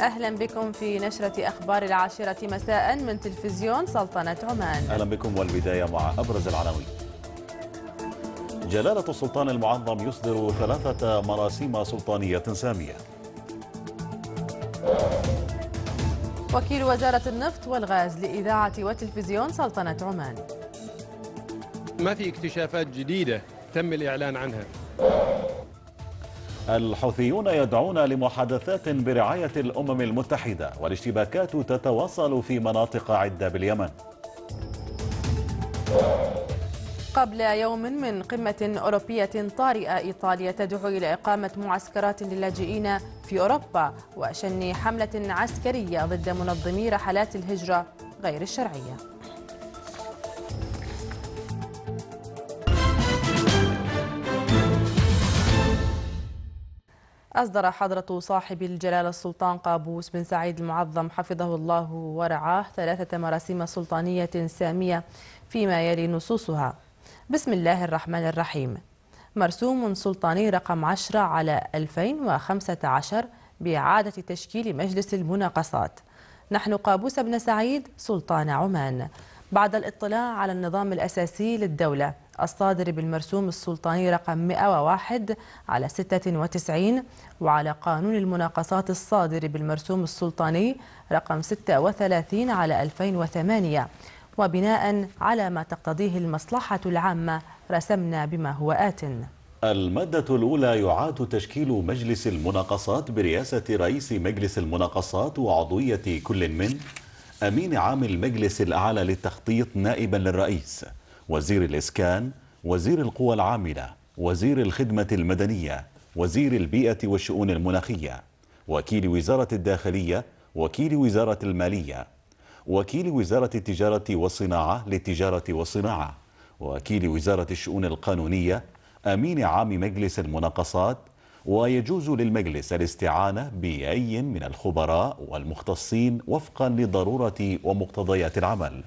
أهلا بكم في نشرة أخبار العاشرة مساء من تلفزيون سلطنة عمان أهلا بكم والبداية مع أبرز العناوين جلالة السلطان المعظم يصدر ثلاثة مراسيم سلطانية سامية وكيل وزارة النفط والغاز لإذاعة وتلفزيون سلطنة عمان ما في اكتشافات جديدة تم الإعلان عنها الحوثيون يدعون لمحادثات برعاية الأمم المتحدة والاشتباكات تتواصل في مناطق عدة باليمن قبل يوم من قمة أوروبية طارئة إيطاليا تدعو إلى إقامة معسكرات للاجئين في أوروبا وشن حملة عسكرية ضد منظمي رحلات الهجرة غير الشرعية أصدر حضرة صاحب الجلالة السلطان قابوس بن سعيد المعظم حفظه الله ورعاه ثلاثة مراسيم سلطانية سامية فيما يلي نصوصها بسم الله الرحمن الرحيم مرسوم سلطاني رقم 10 على 2015 بإعادة تشكيل مجلس المناقصات نحن قابوس بن سعيد سلطان عمان بعد الاطلاع على النظام الأساسي للدولة الصادر بالمرسوم السلطاني رقم 101 على 96 وعلى قانون المناقصات الصادر بالمرسوم السلطاني رقم 36 على 2008 وبناء على ما تقتضيه المصلحة العامة رسمنا بما هو آتٍ المادة الأولى يعاد تشكيل مجلس المناقصات برئاسة رئيس مجلس المناقصات وعضوية كل من أمين عام المجلس الأعلى للتخطيط نائبا للرئيس وزير الإسكان وزير القوى العاملة وزير الخدمة المدنية وزير البيئة والشؤون المناخية وكيل وزارة الداخلية وكيل وزارة المالية وكيل وزارة التجارة والصناعة للتجارة والصناعة وكيل وزارة الشؤون القانونية أمين عام مجلس المناقصات ويجوز للمجلس الاستعانة بأي من الخبراء والمختصين وفقا لضرورة ومقتضيات العمل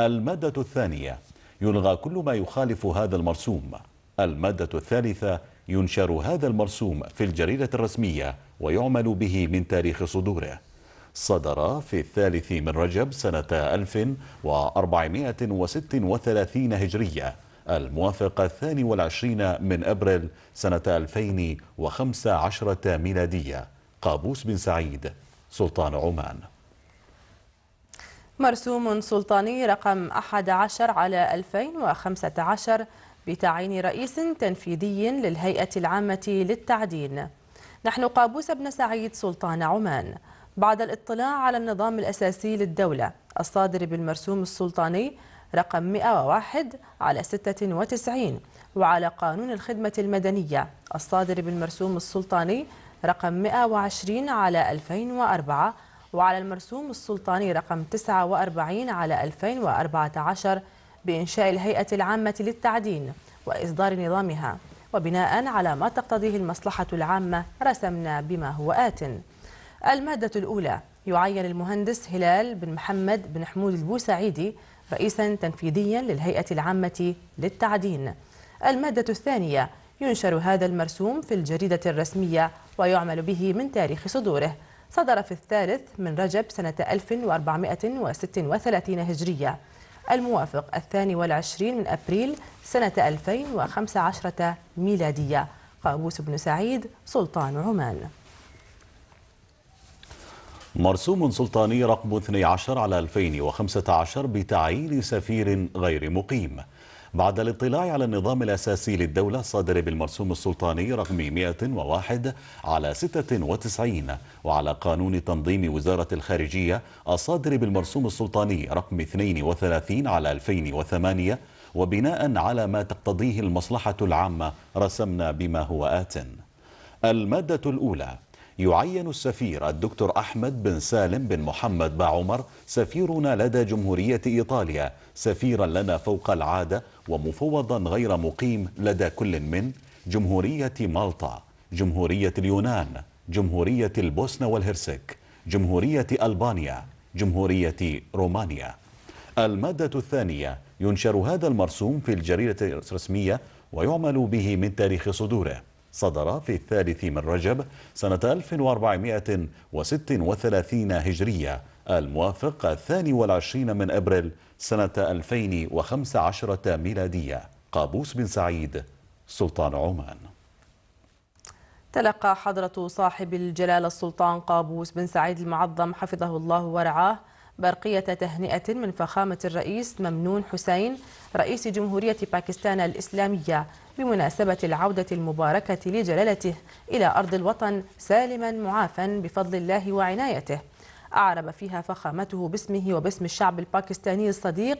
المادة الثانية يلغى كل ما يخالف هذا المرسوم المادة الثالثة ينشر هذا المرسوم في الجريدة الرسمية ويعمل به من تاريخ صدوره صدر في الثالث من رجب سنة 1436 هجرية الموافق الثاني والعشرين من أبريل سنة 2015 ميلادية قابوس بن سعيد سلطان عمان مرسوم سلطاني رقم 11 على 2015 بتعيين رئيس تنفيذي للهيئة العامة للتعدين نحن قابوس بن سعيد سلطان عمان بعد الاطلاع على النظام الأساسي للدولة الصادر بالمرسوم السلطاني رقم 101 على 96 وعلى قانون الخدمة المدنية الصادر بالمرسوم السلطاني رقم 120 على 2004 وعلى المرسوم السلطاني رقم 49 على 2014 بإنشاء الهيئة العامة للتعدين وإصدار نظامها وبناء على ما تقتضيه المصلحة العامة رسمنا بما هو آت المادة الأولى يعين المهندس هلال بن محمد بن حمود البوسعيدي رئيسا تنفيذيا للهيئة العامة للتعدين المادة الثانية ينشر هذا المرسوم في الجريدة الرسمية ويعمل به من تاريخ صدوره صدر في الثالث من رجب سنة 1436 هجرية الموافق الثاني والعشرين من أبريل سنة 2015 ميلادية قابوس بن سعيد سلطان عمان مرسوم سلطاني رقم 12 على 2015 بتعيين سفير غير مقيم بعد الاطلاع على النظام الأساسي للدولة الصادر بالمرسوم السلطاني رقم 101 على 96 وعلى قانون تنظيم وزارة الخارجية الصادر بالمرسوم السلطاني رقم 32 على 2008 وبناء على ما تقتضيه المصلحة العامة رسمنا بما هو آت المادة الأولى يعين السفير الدكتور أحمد بن سالم بن محمد باعمر سفيرنا لدى جمهورية إيطاليا سفيرا لنا فوق العادة ومفوضا غير مقيم لدى كل من جمهورية مالطا جمهورية اليونان جمهورية البوسنة والهرسك جمهورية ألبانيا جمهورية رومانيا المادة الثانية ينشر هذا المرسوم في الجريدة الرسمية ويعمل به من تاريخ صدوره صدر في الثالث من رجب سنة 1436 هجرية الموافق الثاني والعشرين من أبريل سنة 2015 ميلادية قابوس بن سعيد سلطان عمان تلقى حضرة صاحب الجلالة السلطان قابوس بن سعيد المعظم حفظه الله ورعاه برقية تهنئة من فخامة الرئيس ممنون حسين رئيس جمهورية باكستان الإسلامية بمناسبة العودة المباركة لجلالته إلى أرض الوطن سالما معافا بفضل الله وعنايته أعرب فيها فخامته باسمه وباسم الشعب الباكستاني الصديق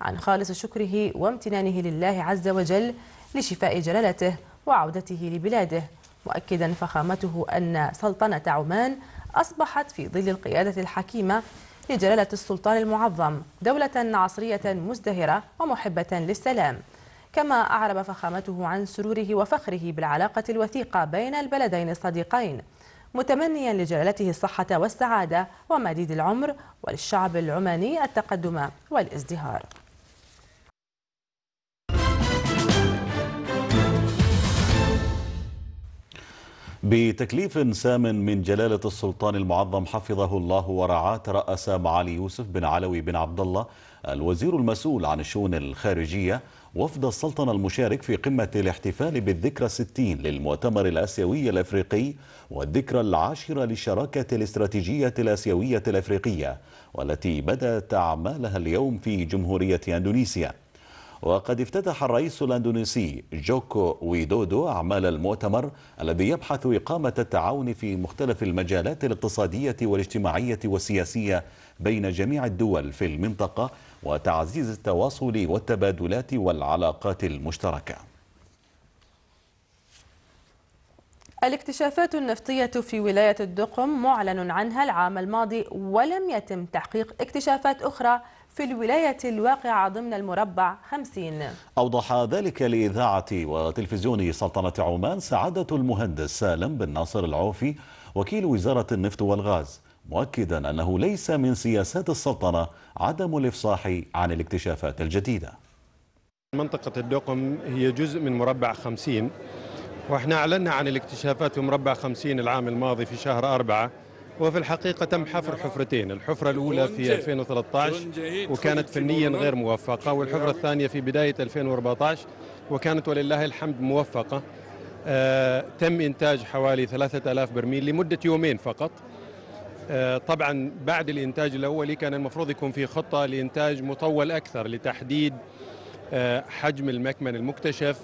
عن خالص شكره وامتنانه لله عز وجل لشفاء جلالته وعودته لبلاده مؤكدا فخامته أن سلطنة عمان أصبحت في ظل القيادة الحكيمة لجلالة السلطان المعظم دولة عصرية مزدهرة ومحبة للسلام كما أعرب فخامته عن سروره وفخره بالعلاقة الوثيقة بين البلدين الصديقين متمنيا لجلالته الصحة والسعادة ومديد العمر وللشعب العماني التقدم والازدهار بتكليف سام من جلالة السلطان المعظم حفظه الله ورعاه ترأس معالي يوسف بن علوي بن عبد الله الوزير المسؤول عن الشؤون الخارجية وفد السلطنة المشارك في قمة الاحتفال بالذكرى الستين للمؤتمر الآسيوي الأفريقي والذكرى العاشرة للشراكة الاستراتيجية الآسيوية الأفريقية والتي بدأت أعمالها اليوم في جمهورية أندونيسيا وقد افتتح الرئيس الاندونيسي جوكو ويدودو أعمال المؤتمر الذي يبحث إقامة التعاون في مختلف المجالات الاقتصادية والاجتماعية والسياسية بين جميع الدول في المنطقة وتعزيز التواصل والتبادلات والعلاقات المشتركة الاكتشافات النفطية في ولاية الدقم معلن عنها العام الماضي ولم يتم تحقيق اكتشافات أخرى في الولاية الواقعة ضمن المربع 50 أوضح ذلك لإذاعة وتلفزيون سلطنة عمان سعادة المهندس سالم بن ناصر العوفي وكيل وزارة النفط والغاز مؤكدا أنه ليس من سياسات السلطنة عدم الإفصاح عن الاكتشافات الجديدة منطقة الدقم هي جزء من مربع 50 واحنا أعلنا عن الاكتشافات في مربع 50 العام الماضي في شهر أربعة وفي الحقيقة تم حفر حفرتين الحفرة الأولى في 2013 وكانت فنيا غير موفقة والحفرة الثانية في بداية 2014 وكانت ولله الحمد موفقة آه تم إنتاج حوالي 3000 برميل لمدة يومين فقط آه طبعا بعد الإنتاج الأولي كان المفروض يكون في خطة لإنتاج مطول أكثر لتحديد آه حجم المكمن المكتشف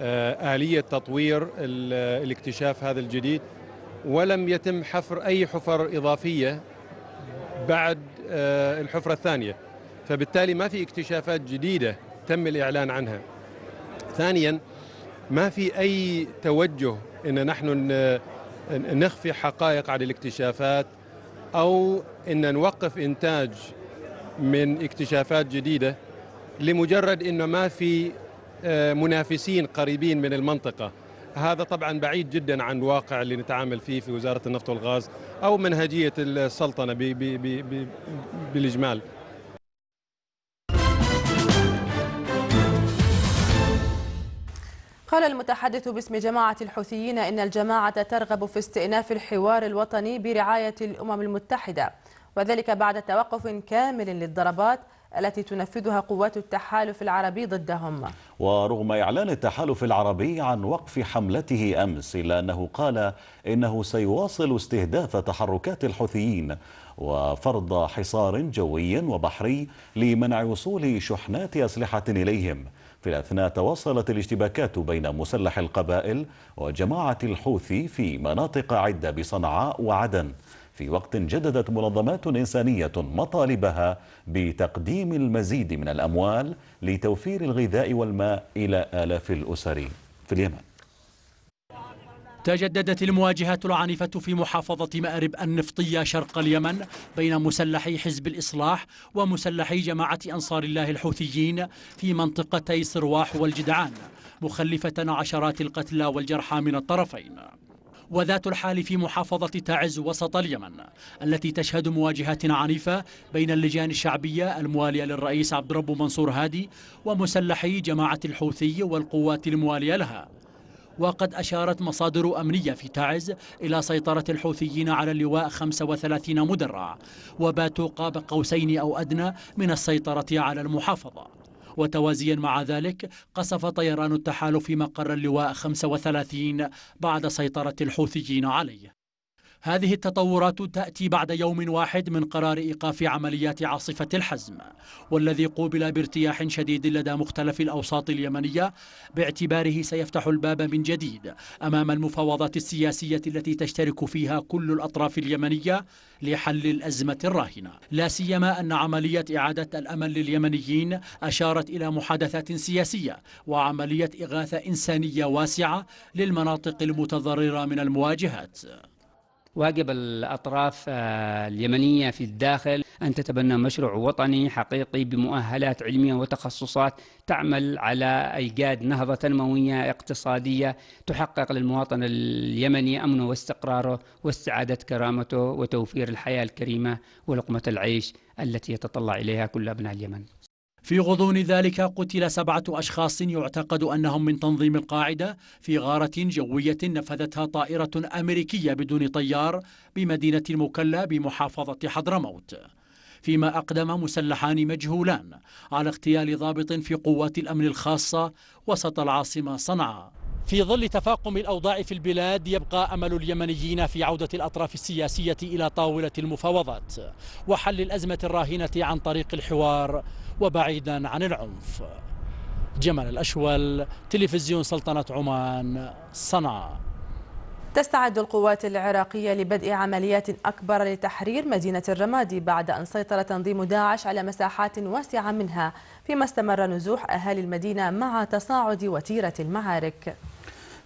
آه، آلية تطوير الاكتشاف هذا الجديد ولم يتم حفر أي حفر إضافية بعد آه، الحفرة الثانية فبالتالي ما في اكتشافات جديدة تم الإعلان عنها ثانيا ما في أي توجه أن نحن نخفي حقائق عن الاكتشافات أو أن نوقف إنتاج من اكتشافات جديدة لمجرد أنه ما في آه، منافسين قريبين من المنطقة هذا طبعا بعيد جدا عن الواقع اللي نتعامل فيه في وزاره النفط والغاز او منهجيه السلطنه بي بي بي بالاجمال قال المتحدث باسم جماعة الحوثيين إن الجماعة ترغب في استئناف الحوار الوطني برعاية الأمم المتحدة وذلك بعد توقف كامل للضربات التي تنفذها قوات التحالف العربي ضدهم ورغم إعلان التحالف العربي عن وقف حملته أمس إلا أنه قال إنه سيواصل استهداف تحركات الحوثيين وفرض حصار جوي وبحري لمنع وصول شحنات أسلحة إليهم في الأثناء تواصلت الاشتباكات بين مسلح القبائل وجماعة الحوثي في مناطق عدة بصنعاء وعدن في وقت جددت منظمات إنسانية مطالبها بتقديم المزيد من الأموال لتوفير الغذاء والماء إلى آلاف الأسر في اليمن تجددت المواجهات العنيفة في محافظة مأرب النفطية شرق اليمن بين مسلحي حزب الإصلاح ومسلحي جماعة أنصار الله الحوثيين في منطقتي صرواح والجدعان مخلفة عشرات القتلى والجرحى من الطرفين وذات الحال في محافظة تعز وسط اليمن التي تشهد مواجهات عنيفة بين اللجان الشعبية الموالية للرئيس عبد الرب منصور هادي ومسلحي جماعة الحوثي والقوات الموالية لها وقد أشارت مصادر أمنية في تعز إلى سيطرة الحوثيين على اللواء 35 مدرع وباتوا قاب قوسين أو أدنى من السيطرة على المحافظة وتوازيا مع ذلك قصف طيران التحالف مقر اللواء 35 بعد سيطرة الحوثيين عليه هذه التطورات تأتي بعد يوم واحد من قرار إيقاف عمليات عاصفة الحزم والذي قوبل بارتياح شديد لدى مختلف الأوساط اليمنية باعتباره سيفتح الباب من جديد أمام المفاوضات السياسية التي تشترك فيها كل الأطراف اليمنية لحل الأزمة الراهنة لا سيما أن عملية إعادة الأمل لليمنيين أشارت إلى محادثات سياسية وعملية إغاثة إنسانية واسعة للمناطق المتضررة من المواجهات واجب الأطراف آه، اليمنية في الداخل أن تتبنى مشروع وطني حقيقي بمؤهلات علمية وتخصصات تعمل على إيجاد نهضة تنموية اقتصادية تحقق للمواطن اليمني أمنه واستقراره واستعادة كرامته وتوفير الحياة الكريمة ولقمة العيش التي يتطلع إليها كل أبناء اليمن في غضون ذلك قتل سبعة أشخاص يعتقد أنهم من تنظيم القاعدة في غارة جوية نفذتها طائرة أمريكية بدون طيار بمدينة المكلا بمحافظة حضرموت فيما أقدم مسلحان مجهولان على اغتيال ضابط في قوات الأمن الخاصة وسط العاصمة صنعاء في ظل تفاقم الأوضاع في البلاد يبقى أمل اليمنيين في عودة الأطراف السياسية إلى طاولة المفاوضات وحل الأزمة الراهنة عن طريق الحوار وبعيدا عن العنف جمال الأشول تلفزيون سلطنة عمان صنعاء تستعد القوات العراقية لبدء عمليات أكبر لتحرير مدينة الرمادي بعد أن سيطر تنظيم داعش على مساحات واسعة منها فيما استمر نزوح أهالي المدينة مع تصاعد وتيرة المعارك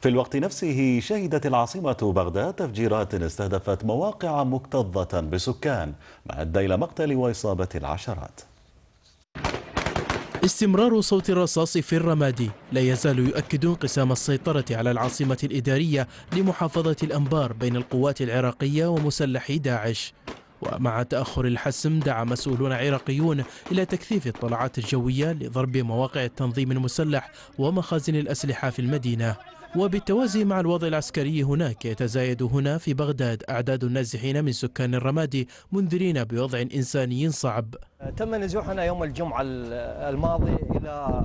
في الوقت نفسه شهدت العاصمة بغداد تفجيرات استهدفت مواقع مكتظة بسكان ما أدى إلى مقتل وإصابة العشرات استمرار صوت الرصاص في الرمادي لا يزال يؤكد انقسام السيطرة على العاصمة الإدارية لمحافظة الأنبار بين القوات العراقية ومسلحي داعش ومع تأخر الحسم دعا مسؤولون عراقيون إلى تكثيف الطلعات الجوية لضرب مواقع التنظيم المسلح ومخازن الأسلحة في المدينة وبالتوازي مع الوضع العسكري هناك يتزايد هنا في بغداد أعداد النازحين من سكان الرمادي منذرين بوضع إنساني صعب تم نزوحنا يوم الجمعة الماضي إلى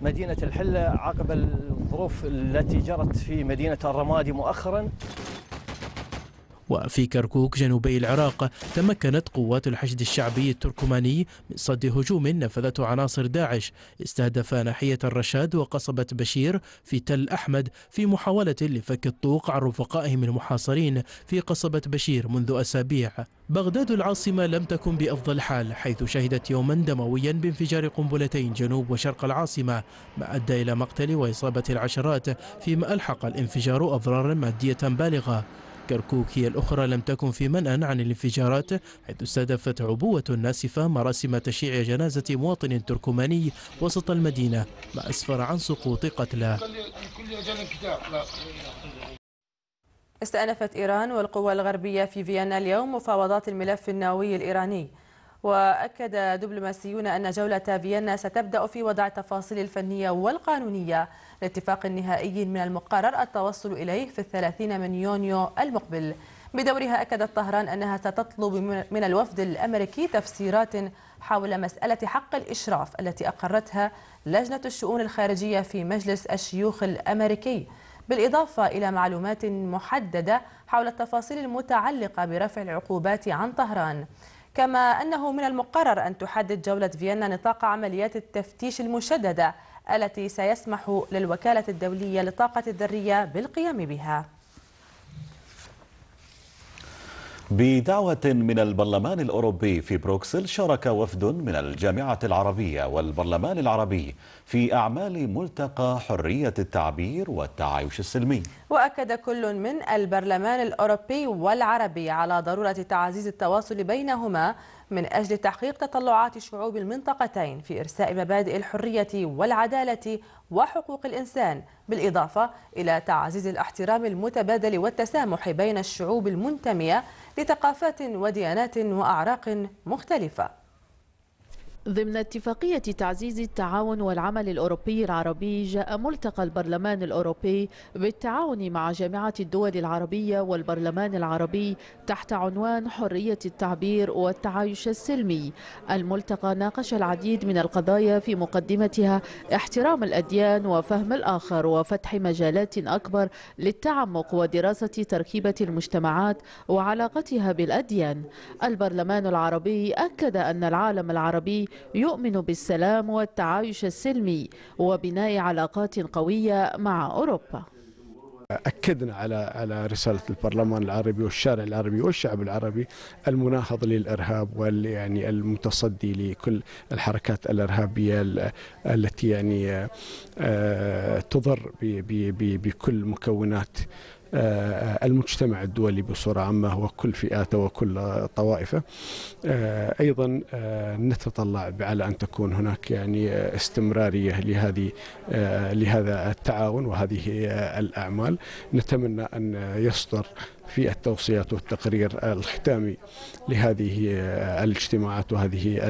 مدينة الحلة عقب الظروف التي جرت في مدينة الرمادي مؤخرا وفي كركوك جنوبي العراق تمكنت قوات الحشد الشعبي التركماني من صد هجوم نفذته عناصر داعش استهدف ناحية الرشاد وقصبة بشير في تل أحمد في محاولة لفك الطوق عن رفقائهم المحاصرين في قصبة بشير منذ أسابيع بغداد العاصمة لم تكن بأفضل حال حيث شهدت يوما دمويا بانفجار قنبلتين جنوب وشرق العاصمة ما أدى إلى مقتل وإصابة العشرات فيما ألحق الانفجار أضرارا مادية بالغة هي الأخرى لم تكن في منأى عن الانفجارات حيث استهدفت عبوة ناسفة مراسم تشييع جنازة مواطن تركماني وسط المدينة ما أسفر عن سقوط قتلى استأنفت إيران والقوى الغربية في فيينا اليوم مفاوضات الملف النووي الإيراني وأكد دبلوماسيون أن جولة فيينا ستبدأ في وضع التفاصيل الفنية والقانونية لاتفاق نهائي من المقرر التوصل إليه في الثلاثين من يونيو المقبل بدورها أكدت طهران أنها ستطلب من الوفد الأمريكي تفسيرات حول مسألة حق الإشراف التي أقرتها لجنة الشؤون الخارجية في مجلس الشيوخ الأمريكي بالإضافة إلى معلومات محددة حول التفاصيل المتعلقة برفع العقوبات عن طهران كما أنه من المقرر أن تحدد جولة فيينا نطاق عمليات التفتيش المشددة التي سيسمح للوكالة الدولية للطاقة الذرية بالقيام بها بدعوة من البرلمان الأوروبي في بروكسل شارك وفد من الجامعة العربية والبرلمان العربي في أعمال ملتقى حرية التعبير والتعايش السلمي وأكد كل من البرلمان الأوروبي والعربي على ضرورة تعزيز التواصل بينهما من أجل تحقيق تطلعات شعوب المنطقتين في إرساء مبادئ الحرية والعدالة وحقوق الإنسان بالإضافة إلى تعزيز الاحترام المتبادل والتسامح بين الشعوب المنتمية لثقافات وديانات وأعراق مختلفة ضمن اتفاقية تعزيز التعاون والعمل الأوروبي العربي جاء ملتقى البرلمان الأوروبي بالتعاون مع جامعة الدول العربية والبرلمان العربي تحت عنوان حرية التعبير والتعايش السلمي الملتقى ناقش العديد من القضايا في مقدمتها احترام الأديان وفهم الآخر وفتح مجالات أكبر للتعمق ودراسة تركيبة المجتمعات وعلاقتها بالأديان البرلمان العربي أكد أن العالم العربي يؤمن بالسلام والتعايش السلمي وبناء علاقات قوية مع أوروبا أكدنا على على رسالة البرلمان العربي والشارع العربي والشعب العربي المناهض للإرهاب وال يعني المتصدي لكل الحركات الإرهابية التي يعني آه، تضر بكل مكونات آه، المجتمع الدولي بصورة عامة وكل فئاته وكل طوائفه آه، أيضا آه، نتطلع على أن تكون هناك يعني استمرارية لهذه لهذا التعاون وهذه الأعمال نتمنى أن يصدر في التوصيات والتقرير الختامي لهذه الاجتماعات وهذه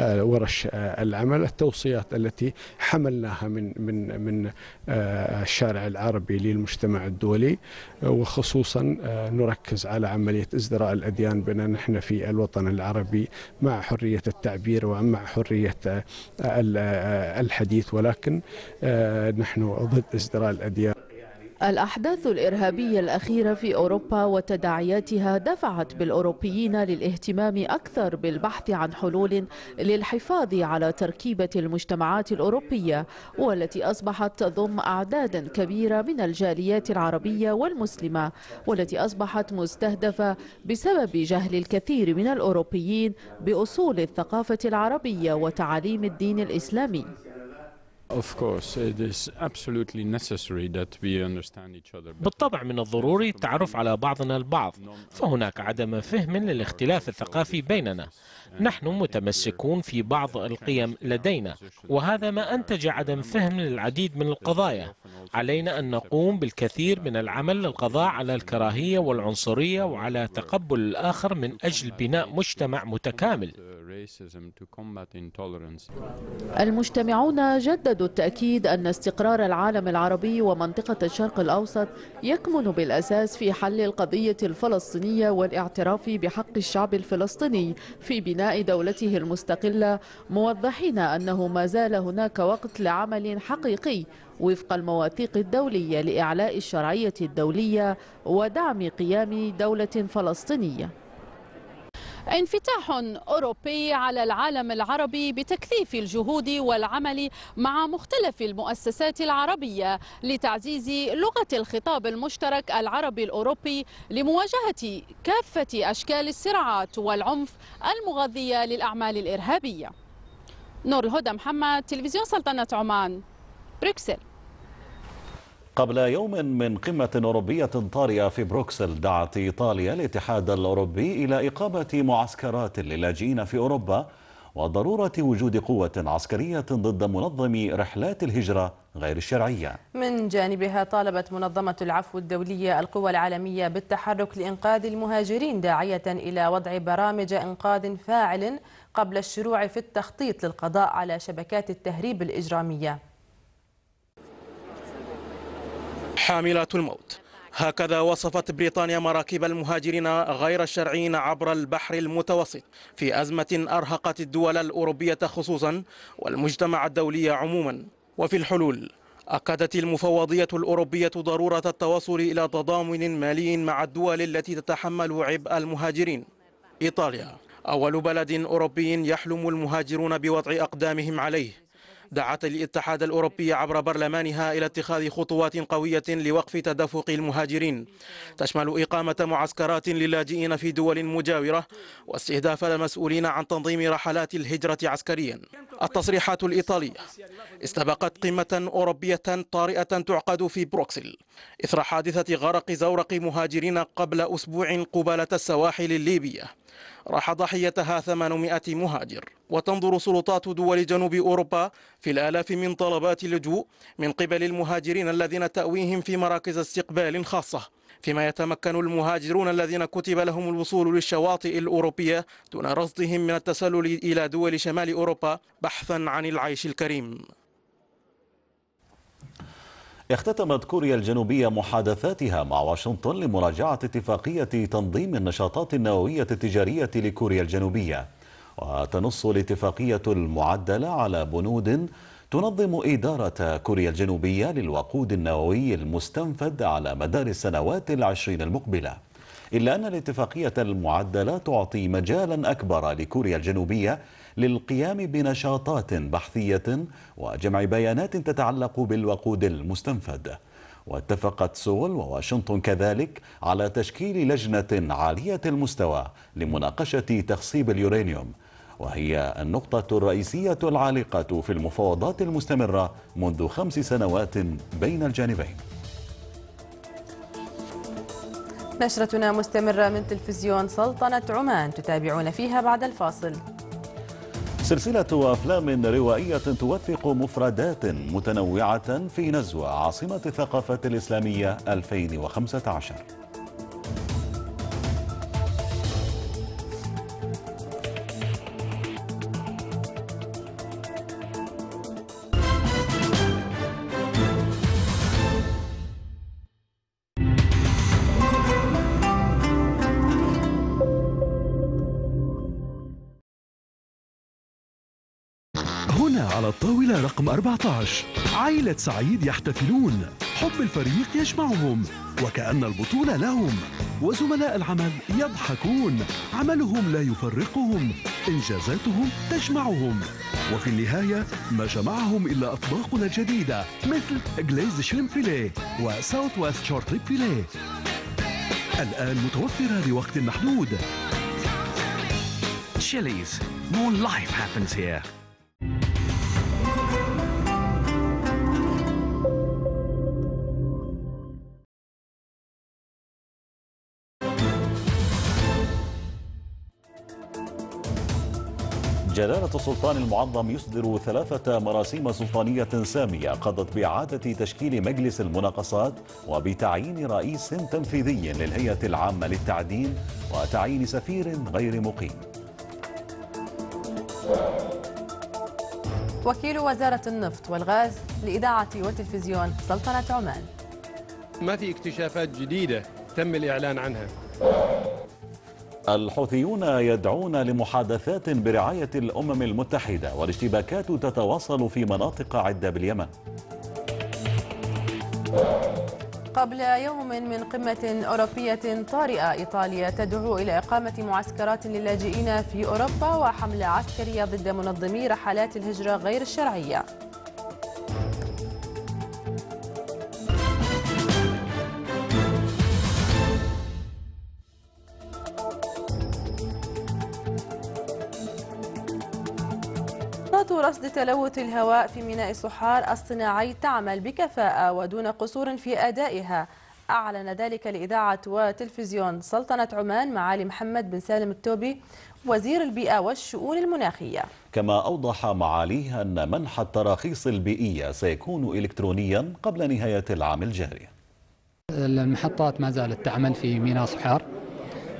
ورش العمل التوصيات التي حملناها من من من آه، الشارع العربي للمجتمع الدولي وخصوصا آه، نركز على عمليه ازدراء الاديان بنا نحن في الوطن العربي مع حريه التعبير ومع حريه آه، الحديث ولكن نحن ضد ازدراء الاديان الأحداث الإرهابية الأخيرة في أوروبا وتداعياتها دفعت بالأوروبيين للاهتمام أكثر بالبحث عن حلول للحفاظ على تركيبة المجتمعات الأوروبية والتي أصبحت تضم أعدادا كبيرة من الجاليات العربية والمسلمة والتي أصبحت مستهدفة بسبب جهل الكثير من الأوروبيين بأصول الثقافة العربية وتعاليم الدين الإسلامي بالطبع من الضروري التعرف على بعضنا البعض فهناك عدم فهم للاختلاف الثقافي بيننا نحن متمسكون في بعض القيم لدينا وهذا ما أنتج عدم فهم للعديد من القضايا علينا أن نقوم بالكثير من العمل للقضاء على الكراهية والعنصرية وعلى تقبل الآخر من أجل بناء مجتمع متكامل المجتمعون جددوا التأكيد أن استقرار العالم العربي ومنطقة الشرق الأوسط يكمن بالأساس في حل القضية الفلسطينية والاعتراف بحق الشعب الفلسطيني في بناء بناء دولته المستقلة موضحين أنه ما زال هناك وقت لعمل حقيقي وفق المواثيق الدولية لإعلاء الشرعية الدولية ودعم قيام دولة فلسطينية انفتاح أوروبي على العالم العربي بتكثيف الجهود والعمل مع مختلف المؤسسات العربية لتعزيز لغة الخطاب المشترك العربي الأوروبي لمواجهة كافة أشكال الصراعات والعنف المغذية للأعمال الإرهابية نور الهدى محمد تلفزيون سلطنة عمان بروكسل قبل يوم من قمة أوروبية طارئة في بروكسل دعت إيطاليا الاتحاد الأوروبي إلى إقامة معسكرات للاجئين في أوروبا وضرورة وجود قوة عسكرية ضد منظم رحلات الهجرة غير الشرعية من جانبها طالبت منظمة العفو الدولية القوى العالمية بالتحرك لإنقاذ المهاجرين داعية إلى وضع برامج إنقاذ فاعل قبل الشروع في التخطيط للقضاء على شبكات التهريب الإجرامية حاملات الموت هكذا وصفت بريطانيا مراكب المهاجرين غير الشرعيين عبر البحر المتوسط في أزمة أرهقت الدول الأوروبية خصوصا والمجتمع الدولي عموما وفي الحلول أكدت المفوضية الأوروبية ضرورة التوصل إلى تضامن مالي مع الدول التي تتحمل عبء المهاجرين إيطاليا أول بلد أوروبي يحلم المهاجرون بوضع أقدامهم عليه دعت الاتحاد الأوروبي عبر برلمانها إلى اتخاذ خطوات قوية لوقف تدفق المهاجرين تشمل إقامة معسكرات للاجئين في دول مجاورة واستهداف المسؤولين عن تنظيم رحلات الهجرة عسكريا التصريحات الإيطالية استبقت قمة أوروبية طارئة تعقد في بروكسل إثر حادثة غرق زورق مهاجرين قبل أسبوع قبالة السواحل الليبية راح ضحيتها 800 مهاجر وتنظر سلطات دول جنوب أوروبا في الآلاف من طلبات اللجوء من قبل المهاجرين الذين تأويهم في مراكز استقبال خاصة فيما يتمكن المهاجرون الذين كتب لهم الوصول للشواطئ الأوروبية دون رصدهم من التسلل إلى دول شمال أوروبا بحثا عن العيش الكريم اختتمت كوريا الجنوبية محادثاتها مع واشنطن لمراجعة اتفاقية تنظيم النشاطات النووية التجارية لكوريا الجنوبية وتنص الاتفاقية المعدلة على بنود تنظم إدارة كوريا الجنوبية للوقود النووي المستنفد على مدار السنوات العشرين المقبلة إلا أن الاتفاقية المعدلة تعطي مجالا أكبر لكوريا الجنوبية للقيام بنشاطات بحثية وجمع بيانات تتعلق بالوقود المستنفد واتفقت سول وواشنطن كذلك على تشكيل لجنة عالية المستوى لمناقشة تخصيب اليورانيوم وهي النقطة الرئيسية العالقة في المفاوضات المستمرة منذ خمس سنوات بين الجانبين نشرتنا مستمرة من تلفزيون سلطنة عمان تتابعون فيها بعد الفاصل سلسلة أفلام روائية توثق مفردات متنوعة في نزوة عاصمة الثقافة الإسلامية 2015 رقم 14 عائلة سعيد يحتفلون حب الفريق يجمعهم وكأن البطولة لهم وزملاء العمل يضحكون عملهم لا يفرقهم إنجازاتهم تجمعهم وفي النهاية ما جمعهم إلا أطباقنا الجديدة مثل جليز شريم فيليه وساوث ويست شورت ريب فيليه الآن متوفرة لوقت محدود Chili's. More life happens here. جلالة السلطان المعظم يصدر ثلاثة مراسيم سلطانية سامية قضت بإعادة تشكيل مجلس المناقصات وبتعيين رئيس تنفيذي للهيئة العامة للتعدين وتعيين سفير غير مقيم وكيل وزارة النفط والغاز لإذاعة والتلفزيون سلطنة عمان ما في اكتشافات جديدة تم الإعلان عنها الحوثيون يدعون لمحادثات برعاية الأمم المتحدة والاشتباكات تتواصل في مناطق عدة باليمن قبل يوم من قمة أوروبية طارئة إيطاليا تدعو إلى إقامة معسكرات للاجئين في أوروبا وحملة عسكرية ضد منظمي رحلات الهجرة غير الشرعية رصد تلوث الهواء في ميناء صحار الصناعي تعمل بكفاءة ودون قصور في أدائها أعلن ذلك لإذاعة وتلفزيون سلطنة عمان معالي محمد بن سالم التوبي وزير البيئة والشؤون المناخية كما أوضح معاليه أن منح التراخيص البيئية سيكون إلكترونيا قبل نهاية العام الجاري المحطات ما زالت تعمل في ميناء صحار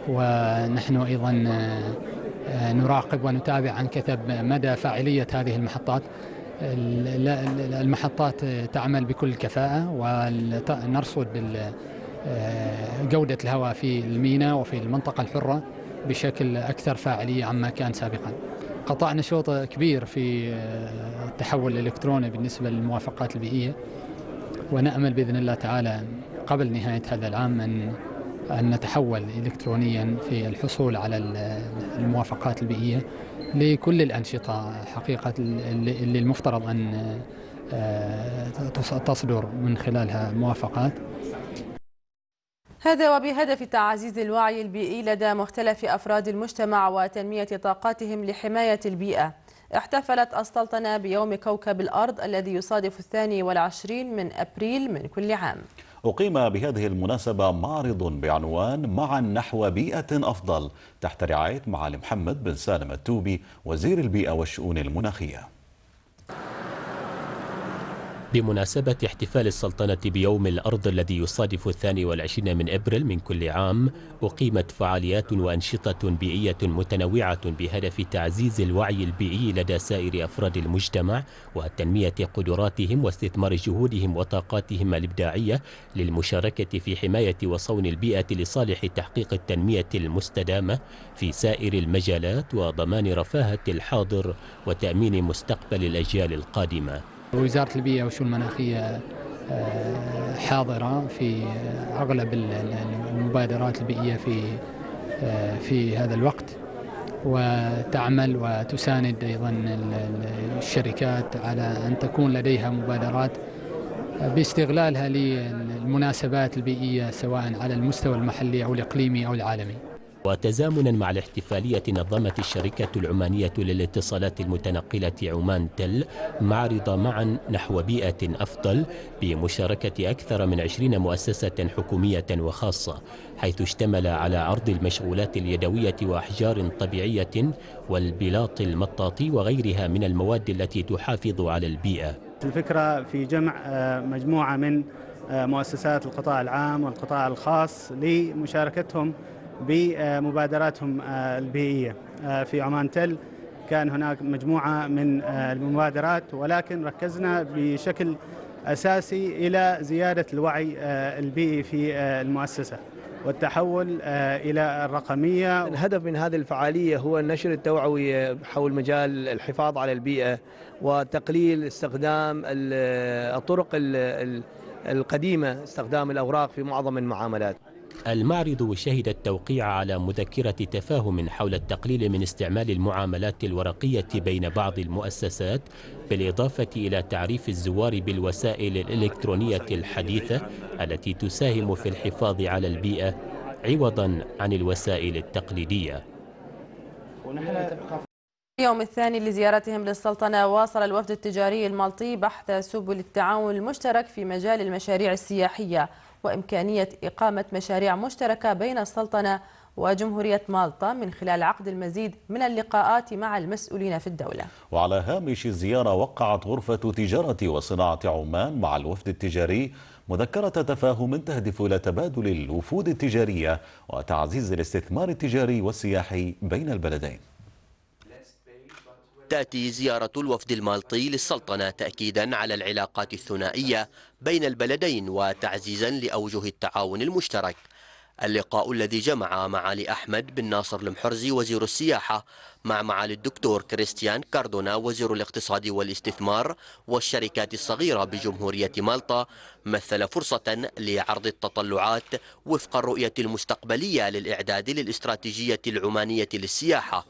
ونحن أيضا آه، نراقب ونتابع عن كثب مدى فاعلية هذه المحطات المحطات تعمل بكل كفاءة ونرصد آه، جودة الهواء في الميناء وفي المنطقة الحرة بشكل أكثر فاعلية عما كان سابقا قطعنا شوط كبير في آه، التحول الإلكتروني بالنسبة للموافقات البيئية ونأمل بإذن الله تعالى قبل نهاية هذا العام أن أن نتحول إلكترونيا في الحصول على الموافقات البيئية لكل الأنشطة حقيقة اللي المفترض أن آه، تصدر من خلالها موافقات هذا وبهدف تعزيز الوعي البيئي لدى مختلف أفراد المجتمع وتنمية طاقاتهم لحماية البيئة احتفلت السلطنة بيوم كوكب الأرض الذي يصادف الثاني والعشرين من أبريل من كل عام أقيم بهذه المناسبة معرض بعنوان معا نحو بيئة أفضل تحت رعاية معالي محمد بن سالم التوبي وزير البيئة والشؤون المناخية بمناسبة احتفال السلطنة بيوم الأرض الذي يصادف الثاني والعشرين من إبريل من كل عام أقيمت فعاليات وأنشطة بيئية متنوعة بهدف تعزيز الوعي البيئي لدى سائر أفراد المجتمع وتنمية قدراتهم واستثمار جهودهم وطاقاتهم الإبداعية للمشاركة في حماية وصون البيئة لصالح تحقيق التنمية المستدامة في سائر المجالات وضمان رفاهة الحاضر وتأمين مستقبل الأجيال القادمة وزارة البيئة والشؤون المناخية آه، حاضرة في أغلب المبادرات البيئية في آه، في هذا الوقت وتعمل وتساند أيضا الشركات على أن تكون لديها مبادرات باستغلالها للمناسبات البيئية سواء على المستوى المحلي أو الإقليمي أو العالمي وتزامنا مع الاحتفالية نظمت الشركة العمانية للاتصالات المتنقلة عمان تل معرض معا نحو بيئة أفضل بمشاركة أكثر من 20 مؤسسة حكومية وخاصة حيث اشتمل على عرض المشغولات اليدوية وأحجار طبيعية والبلاط المطاطي وغيرها من المواد التي تحافظ على البيئة الفكرة في جمع آه، مجموعة من آه، مؤسسات القطاع العام والقطاع الخاص لمشاركتهم بمبادراتهم آه، البيئية آه، في عمان تل كان هناك مجموعة من آه، المبادرات ولكن ركزنا بشكل أساسي إلى زيادة الوعي البيئي في المؤسسة والتحول إلى الرقمية الهدف من هذه الفعالية هو النشر التوعوي حول مجال الحفاظ على البيئة وتقليل استخدام الطرق القديمة استخدام الأوراق في معظم المعاملات المعرض شهد التوقيع على مذكرة تفاهم حول التقليل من استعمال المعاملات الورقية بين بعض المؤسسات بالإضافة إلى تعريف الزوار بالوسائل الإلكترونية الحديثة التي تساهم في الحفاظ على البيئة عوضا عن الوسائل التقليدية اليوم الثاني لزيارتهم للسلطنة واصل الوفد التجاري المالطي بحث سبل التعاون المشترك في مجال المشاريع السياحية وإمكانية إقامة مشاريع مشتركة بين السلطنة وجمهورية مالطا من خلال عقد المزيد من اللقاءات مع المسؤولين في الدولة وعلى هامش الزيارة وقعت غرفة تجارة وصناعة عمان مع الوفد التجاري مذكرة تفاهم تهدف إلى تبادل الوفود التجارية وتعزيز الاستثمار التجاري والسياحي بين البلدين تأتي زيارة الوفد المالطي للسلطنة تأكيدا على العلاقات الثنائية بين البلدين وتعزيزا لأوجه التعاون المشترك اللقاء الذي جمع معالي أحمد بن ناصر المحرزي وزير السياحة مع معالي الدكتور كريستيان كاردونا وزير الاقتصاد والاستثمار والشركات الصغيرة بجمهورية مالطا مثل فرصة لعرض التطلعات وفق الرؤية المستقبلية للإعداد للاستراتيجية العمانية للسياحة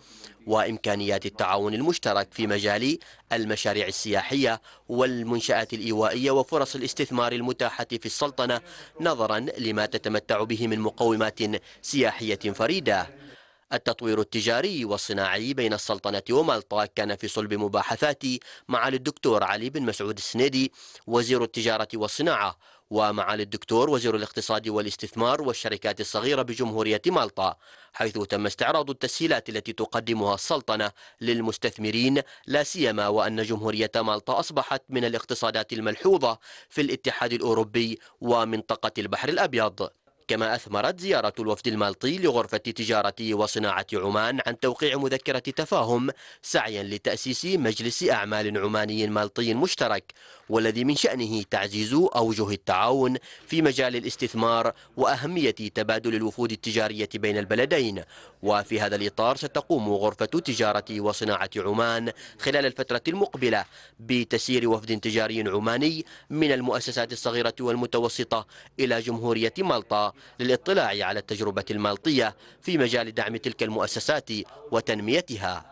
وإمكانيات التعاون المشترك في مجال المشاريع السياحية والمنشآت الإيوائية وفرص الاستثمار المتاحة في السلطنة نظرا لما تتمتع به من مقومات سياحية فريدة التطوير التجاري والصناعي بين السلطنة ومالطا كان في صلب مباحثاتي معالي الدكتور علي بن مسعود السنيدي وزير التجارة والصناعة ومعالي الدكتور وزير الاقتصاد والاستثمار والشركات الصغيرة بجمهورية مالطا حيث تم استعراض التسهيلات التي تقدمها السلطنة للمستثمرين لا سيما وأن جمهورية مالطا أصبحت من الاقتصادات الملحوظة في الاتحاد الأوروبي ومنطقة البحر الأبيض كما أثمرت زيارة الوفد المالطي لغرفة تجارة وصناعة عمان عن توقيع مذكرة تفاهم سعيا لتأسيس مجلس أعمال عماني مالطي مشترك والذي من شأنه تعزيز أوجه التعاون في مجال الاستثمار وأهمية تبادل الوفود التجارية بين البلدين وفي هذا الإطار ستقوم غرفة تجارة وصناعة عمان خلال الفترة المقبلة بتسيير وفد تجاري عماني من المؤسسات الصغيرة والمتوسطة إلى جمهورية مالطا للاطلاع على التجربة المالطية في مجال دعم تلك المؤسسات وتنميتها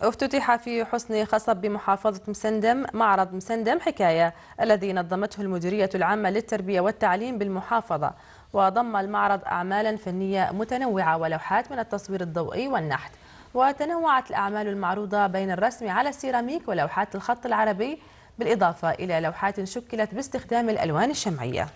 افتتح في حسن خصب بمحافظة مسندم معرض مسندم حكاية الذي نظمته المديرية العامة للتربية والتعليم بالمحافظة وضم المعرض أعمالا فنية متنوعة ولوحات من التصوير الضوئي والنحت وتنوعت الأعمال المعروضة بين الرسم على السيراميك ولوحات الخط العربي بالإضافة إلى لوحات شكلت باستخدام الألوان الشمعية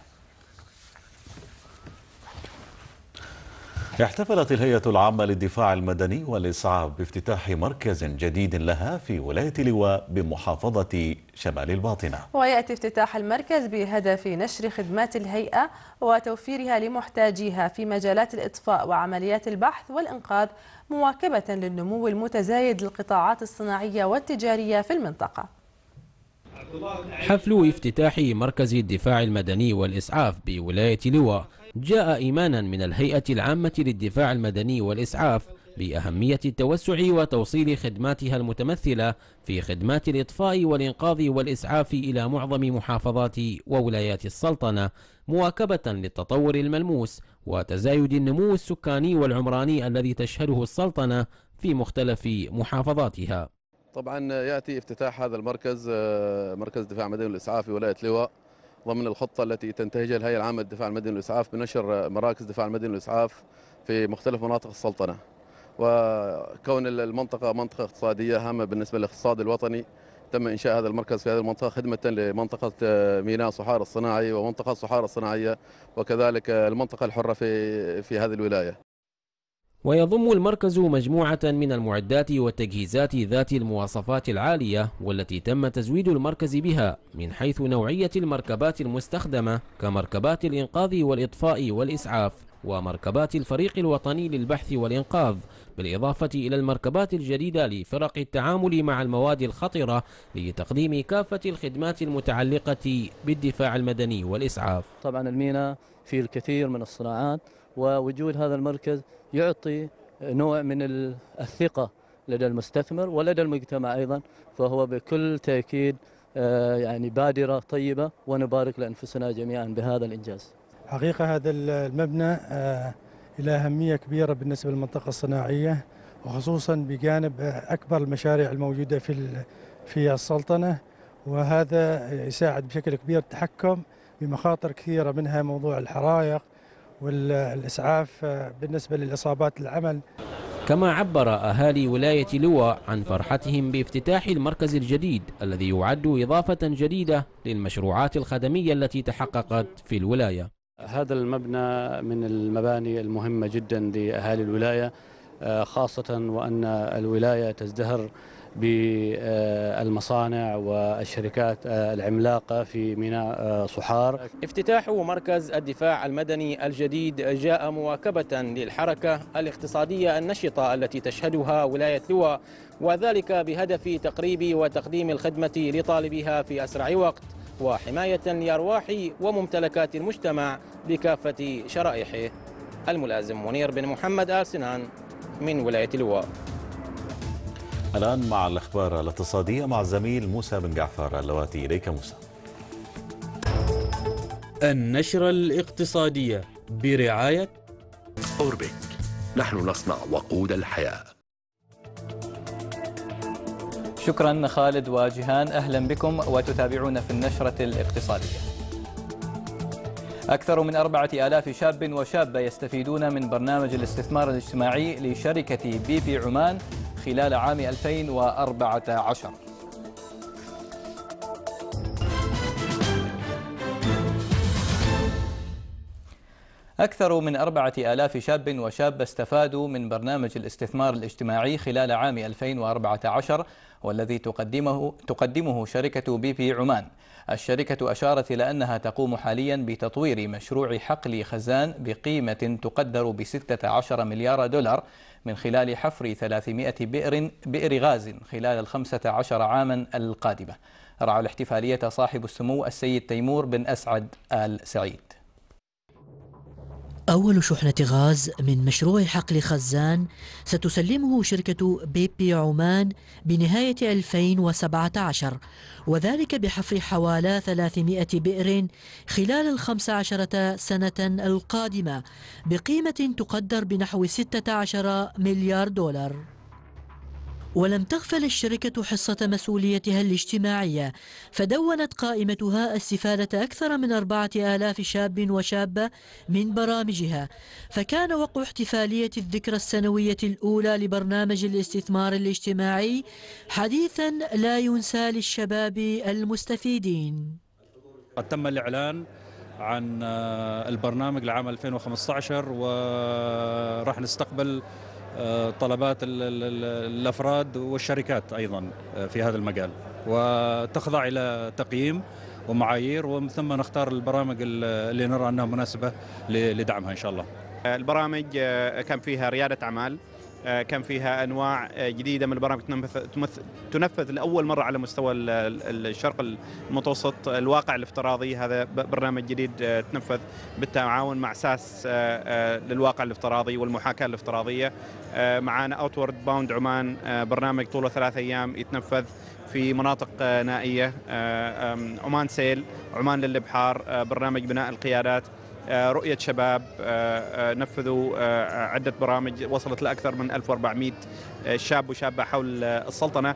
احتفلت الهيئة العامة للدفاع المدني والإسعاف بافتتاح مركز جديد لها في ولاية لواء بمحافظة شمال الباطنة ويأتي افتتاح المركز بهدف نشر خدمات الهيئة وتوفيرها لمحتاجيها في مجالات الإطفاء وعمليات البحث والإنقاذ مواكبة للنمو المتزايد للقطاعات الصناعية والتجارية في المنطقة حفل افتتاح مركز الدفاع المدني والإسعاف بولاية لواء جاء إيمانا من الهيئة العامة للدفاع المدني والإسعاف بأهمية التوسع وتوصيل خدماتها المتمثلة في خدمات الإطفاء والإنقاذ والإسعاف إلى معظم محافظات وولايات السلطنة مواكبة للتطور الملموس وتزايد النمو السكاني والعمراني الذي تشهده السلطنة في مختلف محافظاتها طبعا ياتي افتتاح هذا المركز آه، مركز دفاع المدني والاسعاف في ولايه لواء ضمن الخطه التي تنتهجها الهيئه العامه للدفاع المدني والاسعاف بنشر مراكز دفاع المدني والاسعاف في مختلف مناطق السلطنه وكون المنطقه منطقه اقتصاديه هامه بالنسبه للاقتصاد الوطني تم انشاء هذا المركز في هذه المنطقه خدمه لمنطقه آه، ميناء صحار الصناعي ومنطقه صحار الصناعيه وكذلك المنطقه الحره في في هذه الولايه ويضم المركز مجموعة من المعدات والتجهيزات ذات المواصفات العالية والتي تم تزويد المركز بها من حيث نوعية المركبات المستخدمة كمركبات الإنقاذ والإطفاء والإسعاف ومركبات الفريق الوطني للبحث والإنقاذ بالإضافة إلى المركبات الجديدة لفرق التعامل مع المواد الخطرة لتقديم كافة الخدمات المتعلقة بالدفاع المدني والإسعاف طبعا الميناء في الكثير من الصناعات ووجود هذا المركز يعطي نوع من الثقة لدى المستثمر ولدى المجتمع أيضا فهو بكل تأكيد آه، يعني بادرة طيبة ونبارك لأنفسنا جميعا بهذا الإنجاز حقيقة هذا المبنى آه، إلى أهمية كبيرة بالنسبة للمنطقة الصناعية وخصوصا بجانب أكبر المشاريع الموجودة في في السلطنة وهذا يساعد بشكل كبير التحكم بمخاطر كثيرة منها موضوع الحرائق والإسعاف آه، بالنسبة للإصابات العمل كما عبر أهالي ولاية لوا عن فرحتهم بافتتاح المركز الجديد الذي يعد إضافة جديدة للمشروعات الخدمية التي تحققت في الولاية هذا المبنى من المباني المهمة جدا لأهالي الولاية آه، خاصة وأن الولاية تزدهر بالمصانع والشركات العملاقة في ميناء آه، صحار افتتاح مركز الدفاع المدني الجديد جاء مواكبة للحركة الاقتصادية النشطة التي تشهدها ولاية لواء وذلك بهدف تقريب وتقديم الخدمة لطالبها في أسرع وقت وحماية لأرواح وممتلكات المجتمع بكافة شرائحه الملازم منير بن محمد آل سنان من ولاية لواء الآن مع الأخبار الاقتصادية مع الزميل موسى بن جعفر اللواتي إليك موسى النشرة الاقتصادية برعاية أوربيك نحن نصنع وقود الحياة شكرا خالد وجهان أهلا بكم وتتابعون في النشرة الاقتصادية أكثر من أربعة آلاف شاب وشابة يستفيدون من برنامج الاستثمار الاجتماعي لشركة بي بي عمان خلال عام 2014 أكثر من أربعة آلاف شاب وشابة استفادوا من برنامج الاستثمار الاجتماعي خلال عام 2014 والذي تقدمه, تقدمه شركة بي بي عمان الشركة أشارت إلى أنها تقوم حاليا بتطوير مشروع حقل خزان بقيمة تقدر ب 16 مليار دولار من خلال حفر 300 بئر, بئر غاز خلال الخمسة عشر عاما القادمة رعى الاحتفالية صاحب السمو السيد تيمور بن أسعد آل سعيد أول شحنة غاز من مشروع حقل خزان ستسلمه شركة بيبي عمان بنهاية 2017 وذلك بحفر حوالي 300 بئر خلال الخمس عشرة سنة القادمة بقيمة تقدر بنحو 16 مليار دولار ولم تغفل الشركة حصة مسؤوليتها الاجتماعية فدونت قائمتها استفادة أكثر من أربعة آلاف شاب وشابة من برامجها فكان وقع احتفالية الذكرى السنوية الأولى لبرنامج الاستثمار الاجتماعي حديثا لا ينسى للشباب المستفيدين قد تم الإعلان عن آه، البرنامج لعام 2015 وراح نستقبل آه، طلبات الافراد والشركات ايضا آه، في هذا المجال وتخضع الى تقييم ومعايير ومن ثم نختار البرامج اللي نرى انها مناسبه لدعمها ان شاء الله. البرامج آه، كان فيها رياده اعمال آه، كان فيها انواع آه، جديده من البرامج تنفذ لاول مره على مستوى الشرق المتوسط الواقع الافتراضي هذا برنامج جديد آه، تنفذ بالتعاون مع ساس للواقع الافتراضي والمحاكاه الافتراضيه معانا اوتورد باوند عمان برنامج طوله ثلاث ايام يتنفذ في مناطق نائيه عمان سيل عمان للابحار برنامج بناء القيادات آه، رؤية شباب آه، آه، نفذوا عدة برامج وصلت لأكثر من 1400 شاب وشابة حول السلطنة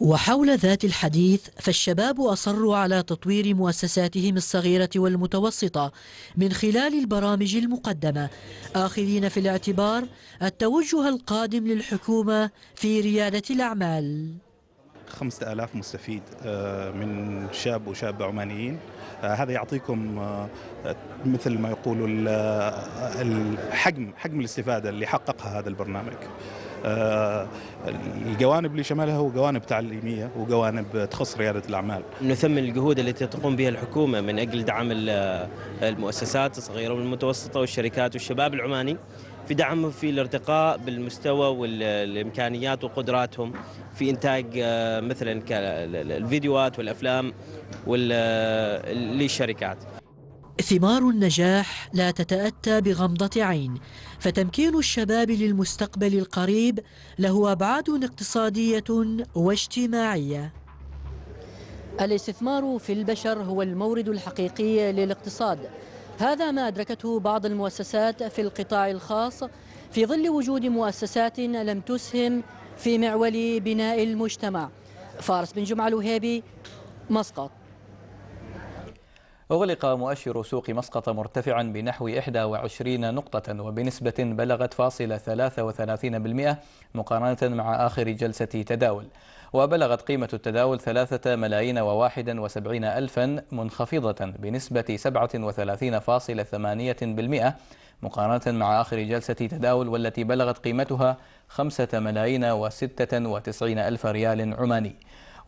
وحول ذات الحديث فالشباب أصروا على تطوير مؤسساتهم الصغيرة والمتوسطة من خلال البرامج المقدمة آخذين في الاعتبار التوجه القادم للحكومة في ريادة الأعمال 5000 مستفيد آه، من شاب وشابة عمانيين آه، هذا يعطيكم آه، مثل ما يقولوا الحجم حجم الاستفادة اللي حققها هذا البرنامج الجوانب اللي شملها هو جوانب تعليمية وجوانب تخص ريادة الأعمال نثمن الجهود التي تقوم بها الحكومة من أجل دعم المؤسسات الصغيرة والمتوسطة والشركات والشباب العماني في دعمهم في الارتقاء بالمستوى والامكانيات وقدراتهم في انتاج آه، مثلا الفيديوهات والافلام للشركات. آه، ثمار النجاح لا تتاتى بغمضه عين فتمكين الشباب للمستقبل القريب له ابعاد اقتصاديه واجتماعيه. الاستثمار في البشر هو المورد الحقيقي للاقتصاد هذا ما أدركته بعض المؤسسات في القطاع الخاص في ظل وجود مؤسسات لم تسهم في معول بناء المجتمع فارس بن جمعة الوهيبي مسقط أغلق مؤشر سوق مسقط مرتفعا بنحو 21 نقطة وبنسبة بلغت فاصل 33% مقارنة مع آخر جلسة تداول وبلغت قيمة التداول ثلاثة ملايين وواحدا وسبعين ألفا منخفضة بنسبة 37.8% مقارنة مع آخر جلسة تداول والتي بلغت قيمتها خمسة ملايين وستة وتسعين ألف ريال عماني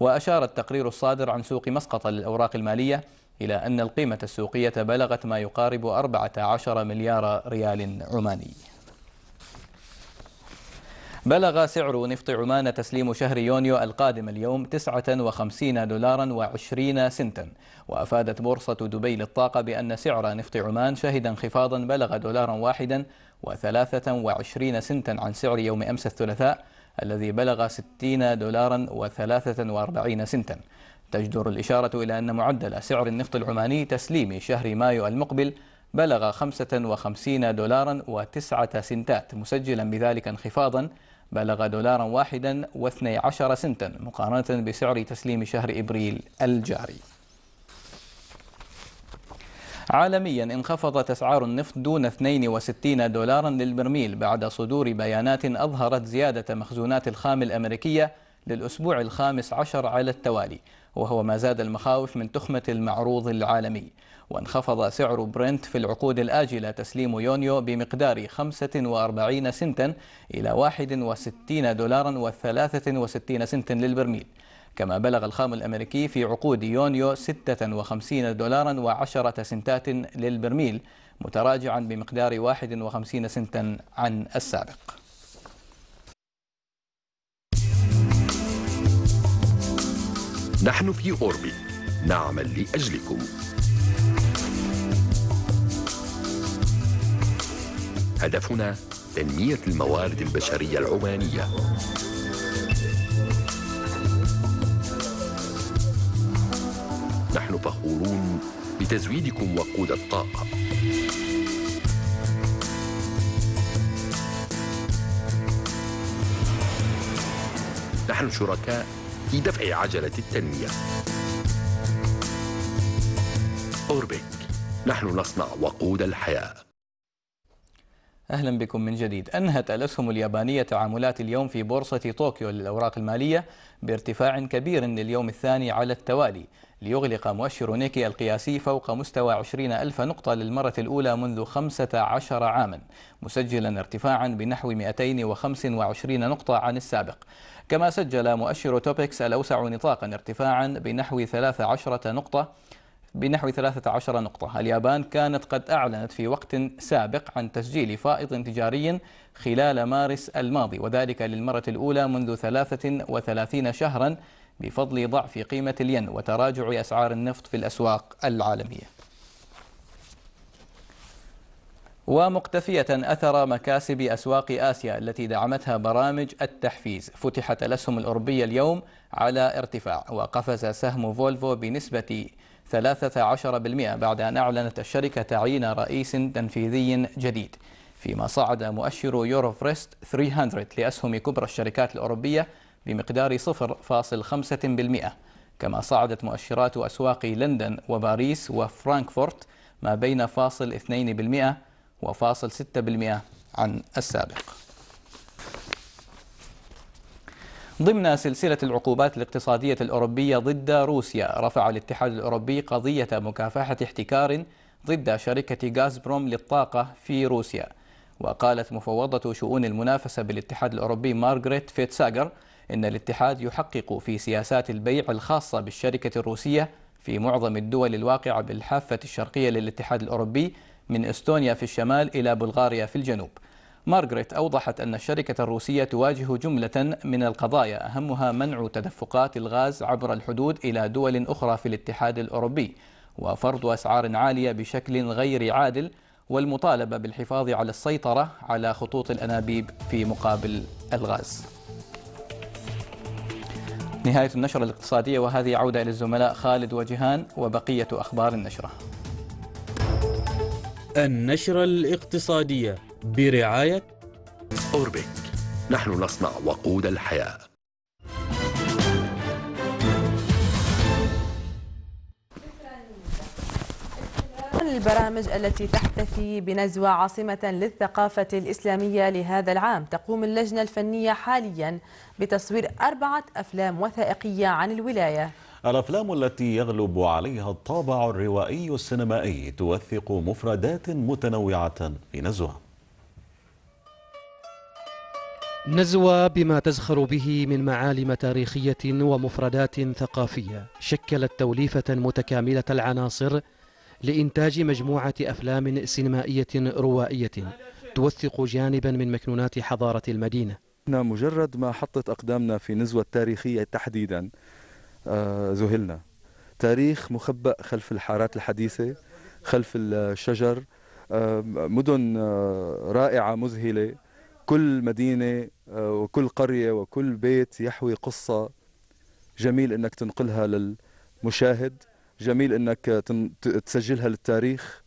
وأشار التقرير الصادر عن سوق مسقط للأوراق المالية إلى أن القيمة السوقية بلغت ما يقارب 14 مليار ريال عماني بلغ سعر نفط عمان تسليم شهر يونيو القادم اليوم 59 دولارا و20 سنتا وأفادت بورصة دبي للطاقة بأن سعر نفط عمان شهد انخفاضا بلغ دولارا واحدا و23 سنتا عن سعر يوم أمس الثلاثاء الذي بلغ 60 دولارا و43 سنتا تجدر الإشارة إلى أن معدل سعر النفط العماني تسليم شهر مايو المقبل بلغ 55 دولارا و9 سنتات مسجلا بذلك انخفاضا بلغ دولارا واحدا واثني عشر سنتا مقارنة بسعر تسليم شهر إبريل الجاري عالميا انخفضت أسعار النفط دون 62 دولارا للبرميل بعد صدور بيانات أظهرت زيادة مخزونات الخام الأمريكية للأسبوع الخامس عشر على التوالي وهو ما زاد المخاوف من تخمة المعروض العالمي وانخفض سعر برنت في العقود الآجلة تسليم يونيو بمقدار 45 سنتا إلى 61 دولارا و63 سنت للبرميل كما بلغ الخام الأمريكي في عقود يونيو 56 دولارا و10 سنتات للبرميل متراجعا بمقدار 51 سنتا عن السابق نحن في أوربي نعمل لأجلكم هدفنا تنمية الموارد البشرية العمانية نحن فخورون بتزويدكم وقود الطاقة نحن شركاء في دفع عجلة التنمية أوربك نحن نصنع وقود الحياة أهلا بكم من جديد أنهت الأسهم اليابانية تعاملات اليوم في بورصة طوكيو للأوراق المالية بارتفاع كبير لليوم الثاني على التوالي ليغلق مؤشر نيكي القياسي فوق مستوى 20 ألف نقطة للمرة الأولى منذ 15 عاما مسجلا ارتفاعا بنحو 225 نقطة عن السابق كما سجل مؤشر توبكس الأوسع نطاقا ارتفاعا بنحو 13 نقطة بنحو 13 نقطة اليابان كانت قد أعلنت في وقت سابق عن تسجيل فائض تجاري خلال مارس الماضي وذلك للمرة الأولى منذ 33 شهرا بفضل ضعف قيمة الين وتراجع أسعار النفط في الأسواق العالمية ومقتفية أثر مكاسب أسواق آسيا التي دعمتها برامج التحفيز فتحت الأسهم الأوروبية اليوم على ارتفاع وقفز سهم فولفو بنسبة 13% بعد أن أعلنت الشركة تعيين رئيس تنفيذي جديد فيما صعد مؤشر يوروفريست 300 لأسهم كبرى الشركات الأوروبية بمقدار 0.5% كما صعدت مؤشرات أسواق لندن وباريس وفرانكفورت ما بين فاصل 2% وفاصل 6% عن السابق ضمن سلسلة العقوبات الاقتصادية الأوروبية ضد روسيا رفع الاتحاد الأوروبي قضية مكافحة احتكار ضد شركة غازبروم للطاقة في روسيا وقالت مفوضة شؤون المنافسة بالاتحاد الأوروبي مارغريت فيتساجر إن الاتحاد يحقق في سياسات البيع الخاصة بالشركة الروسية في معظم الدول الواقعة بالحافة الشرقية للاتحاد الأوروبي من إستونيا في الشمال إلى بلغاريا في الجنوب مارغريت أوضحت أن الشركة الروسية تواجه جملة من القضايا أهمها منع تدفقات الغاز عبر الحدود إلى دول أخرى في الاتحاد الأوروبي وفرض أسعار عالية بشكل غير عادل والمطالبة بالحفاظ على السيطرة على خطوط الأنابيب في مقابل الغاز نهاية النشرة الاقتصادية وهذه عودة إلى الزملاء خالد وجهان وبقية أخبار النشرة النشرة الاقتصادية برعاية أوربيك نحن نصنع وقود الحياة البرامج التي تحتفي بنزوة عاصمة للثقافة الإسلامية لهذا العام تقوم اللجنة الفنية حاليا بتصوير أربعة أفلام وثائقية عن الولاية الأفلام التي يغلب عليها الطابع الروائي السينمائي توثق مفردات متنوعة في نزوة نزوى بما تزخر به من معالم تاريخية ومفردات ثقافية شكلت توليفة متكاملة العناصر لإنتاج مجموعة أفلام سينمائية روائية توثق جانبا من مكنونات حضارة المدينة مجرد ما حطت أقدامنا في نزوة تاريخية تحديدا آه، ذهلنا تاريخ مخبأ خلف الحارات الحديثة خلف الشجر آه، مدن آه، رائعة مذهلة كل مدينة آه، وكل قرية وكل بيت يحوي قصة جميل أنك تنقلها للمشاهد جميل أنك تسجلها للتاريخ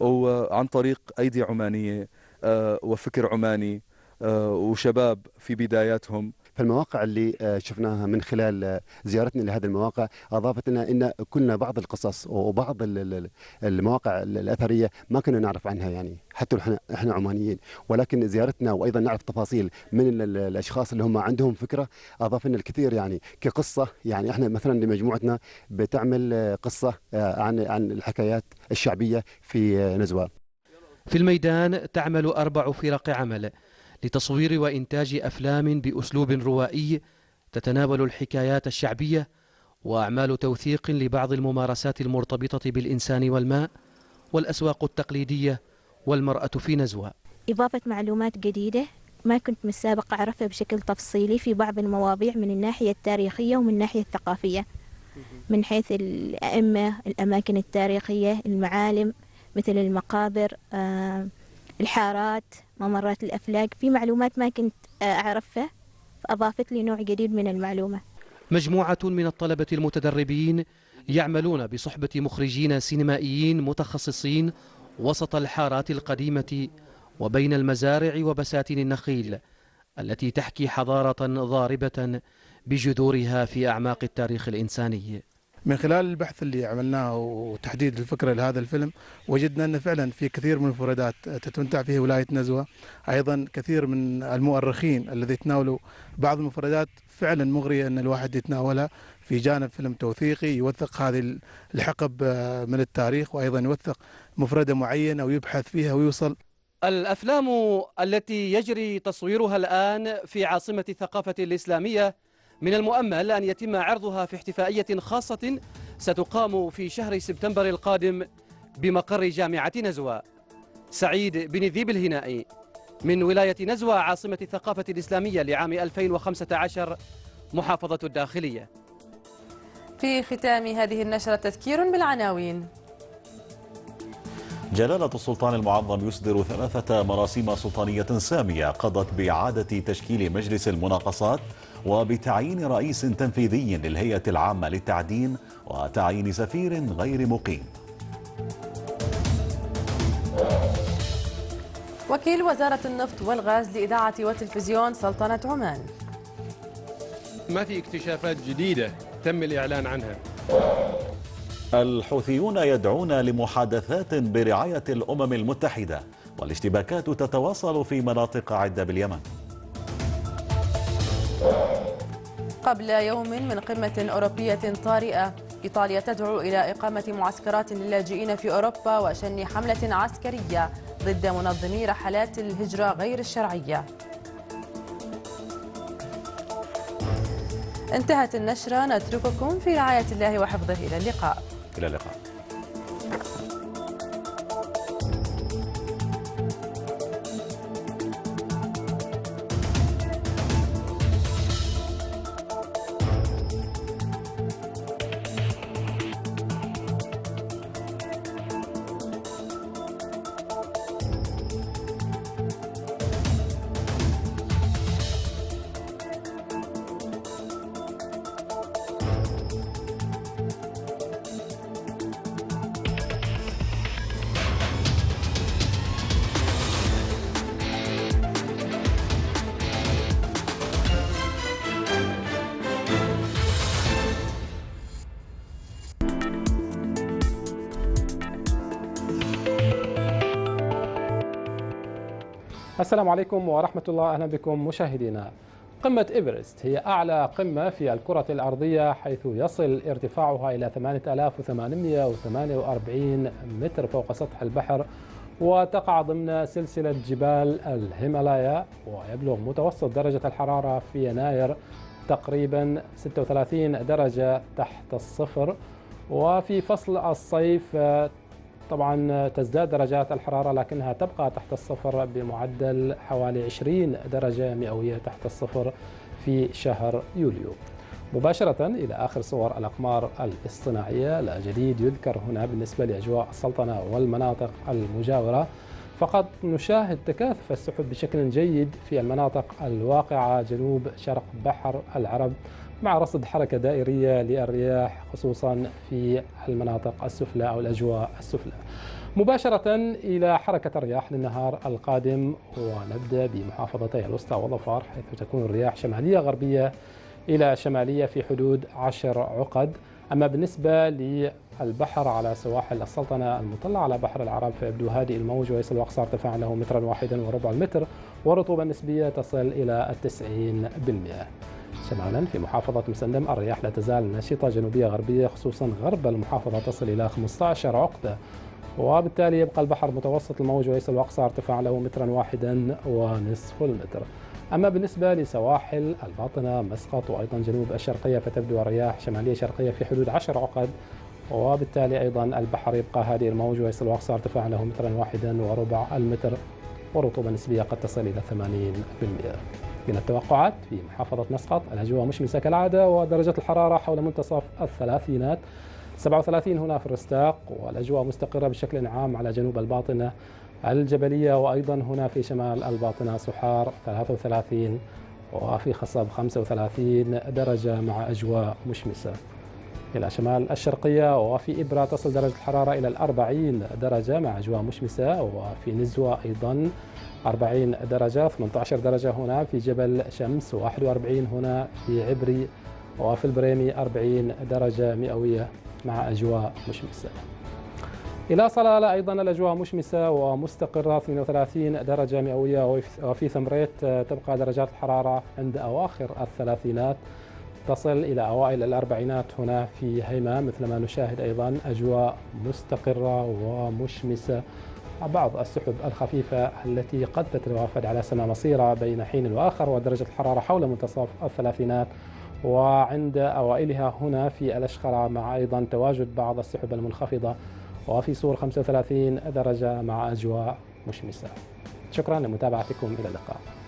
وعن طريق أيدي عمانية آه، وفكر عماني آه، وشباب في بداياتهم فالمواقع اللي آه، شفناها من خلال آه، زيارتنا لهذه المواقع اضافت لنا ان كنا بعض القصص وبعض المواقع الاثريه ما كنا نعرف عنها يعني حتى احنا احنا عمانيين ولكن زيارتنا وايضا نعرف تفاصيل من الاشخاص اللي هم عندهم فكره اضاف لنا الكثير يعني كقصه يعني احنا مثلا لمجموعتنا بتعمل آه، قصه عن عن الحكايات الشعبيه في نزوه في الميدان تعمل اربع فرق عمل لتصوير وإنتاج أفلام بأسلوب روائي تتناول الحكايات الشعبية وأعمال توثيق لبعض الممارسات المرتبطة بالإنسان والماء والأسواق التقليدية والمرأة في نزوة إضافة معلومات جديدة ما كنت من السابق أعرفها بشكل تفصيلي في بعض المواضيع من الناحية التاريخية ومن الناحية الثقافية من حيث الأئمة الأماكن التاريخية المعالم مثل المقابر آه، الحارات ممرات الافلاك الأفلاق في معلومات ما كنت آه، أعرفها فأضافت لي نوع جديد من المعلومة مجموعة من الطلبة المتدربين يعملون بصحبة مخرجين سينمائيين متخصصين وسط الحارات القديمة وبين المزارع وبساتين النخيل التي تحكي حضارة ضاربة بجذورها في أعماق التاريخ الإنساني من خلال البحث اللي عملناه وتحديد الفكره لهذا الفيلم وجدنا ان فعلا في كثير من المفردات تتمتع فيه ولايه نزوه ايضا كثير من المؤرخين الذي تناولوا بعض المفردات فعلا مغريه ان الواحد يتناولها في جانب فيلم توثيقي يوثق هذه الحقب من التاريخ وايضا يوثق مفرده معينه ويبحث فيها ويوصل الافلام التي يجري تصويرها الان في عاصمه الثقافه الاسلاميه من المؤمل أن يتم عرضها في احتفائية خاصة ستقام في شهر سبتمبر القادم بمقر جامعة نزوى سعيد بن ذيب الهنائي من ولاية نزوى عاصمة الثقافة الإسلامية لعام 2015 محافظة الداخلية في ختام هذه النشرة تذكير بالعناوين جلالة السلطان المعظم يصدر ثلاثة مراسيم سلطانية سامية قضت بإعادة تشكيل مجلس المناقصات وبتعيين رئيس تنفيذي للهيئة العامة للتعدين وتعيين سفير غير مقيم وكيل وزارة النفط والغاز لإذاعة وتلفزيون سلطنة عمان ما في اكتشافات جديدة تم الإعلان عنها الحوثيون يدعون لمحادثات برعاية الأمم المتحدة والاشتباكات تتواصل في مناطق عدة باليمن قبل يوم من قمة أوروبية طارئة إيطاليا تدعو إلى إقامة معسكرات للاجئين في أوروبا وشن حملة عسكرية ضد منظمي رحلات الهجرة غير الشرعية انتهت النشرة نترككم في رعاية الله وحفظه إلى اللقاء إلى اللقاء السلام عليكم ورحمة الله أهلا بكم مشاهدينا قمة إيفرست هي أعلى قمة في الكرة الأرضية حيث يصل ارتفاعها إلى 8848 متر فوق سطح البحر وتقع ضمن سلسلة جبال الهيمالايا ويبلغ متوسط درجة الحرارة في يناير تقريبا 36 درجة تحت الصفر وفي فصل الصيف طبعا تزداد درجات الحرارة لكنها تبقى تحت الصفر بمعدل حوالي 20 درجة مئوية تحت الصفر في شهر يوليو مباشرة إلى آخر صور الأقمار الاصطناعية لا جديد يذكر هنا بالنسبة لأجواء السلطنة والمناطق المجاورة فقد نشاهد تكاثف السحب بشكل جيد في المناطق الواقعة جنوب شرق بحر العرب مع رصد حركة دائرية للرياح خصوصا في المناطق السفلى أو الأجواء السفلى مباشرة إلى حركة الرياح للنهار القادم ونبدأ بمحافظتي الوسطى والظفار حيث تكون الرياح شمالية غربية إلى شمالية في حدود 10 عقد أما بالنسبة للبحر على سواحل السلطنة المطلة على بحر العرب فيبدو هادئ الموج ويصل أقصى ارتفاع له مترا واحدا وربع المتر والرطوبة النسبية تصل إلى التسعين بالمئة شمالا في محافظة مسندم الرياح لا تزال نشطة جنوبية غربية خصوصا غرب المحافظة تصل إلى 15 عقدة وبالتالي يبقى البحر متوسط الموج وليس الأقصى ارتفاع له مترا واحدا ونصف المتر أما بالنسبة لسواحل الباطنة مسقط وأيضا جنوب الشرقية فتبدو الرياح شمالية شرقية في حدود 10 عقد وبالتالي أيضا البحر يبقى هذه الموج ويصل أقصى ارتفاع له مترا واحدا وربع المتر ورطوبة نسبية قد تصل إلى 80% من التوقعات في محافظة مسقط الأجواء مشمسة كالعادة ودرجة الحرارة حول منتصف الثلاثينات 37 هنا في الرستاق والأجواء مستقرة بشكل عام على جنوب الباطنة الجبلية وأيضا هنا في شمال الباطنة سحار 33 وفي خصب 35 درجة مع أجواء مشمسة إلى شمال الشرقية وفي إبرة تصل درجة الحرارة إلى الأربعين درجة مع أجواء مشمسة وفي نزوة أيضا 40 درجة 18 درجة هنا في جبل شمس و41 هنا في عبري وفي البريمي 40 درجة مئوية مع أجواء مشمسة إلى صلالة أيضا الأجواء مشمسة ومستقرة 32 درجة مئوية وفي ثمريت تبقى درجات الحرارة عند أواخر الثلاثينات تصل إلى أوائل الأربعينات هنا في هيما مثل ما نشاهد أيضا أجواء مستقرة ومشمسة بعض السحب الخفيفة التي قد تتوافد على سنة مصيرة بين حين وآخر ودرجة الحرارة حول منتصف الثلاثينات وعند أوائلها هنا في الأشخرة مع أيضا تواجد بعض السحب المنخفضة وفي صور 35 درجة مع أجواء مشمسة شكرا لمتابعتكم إلى اللقاء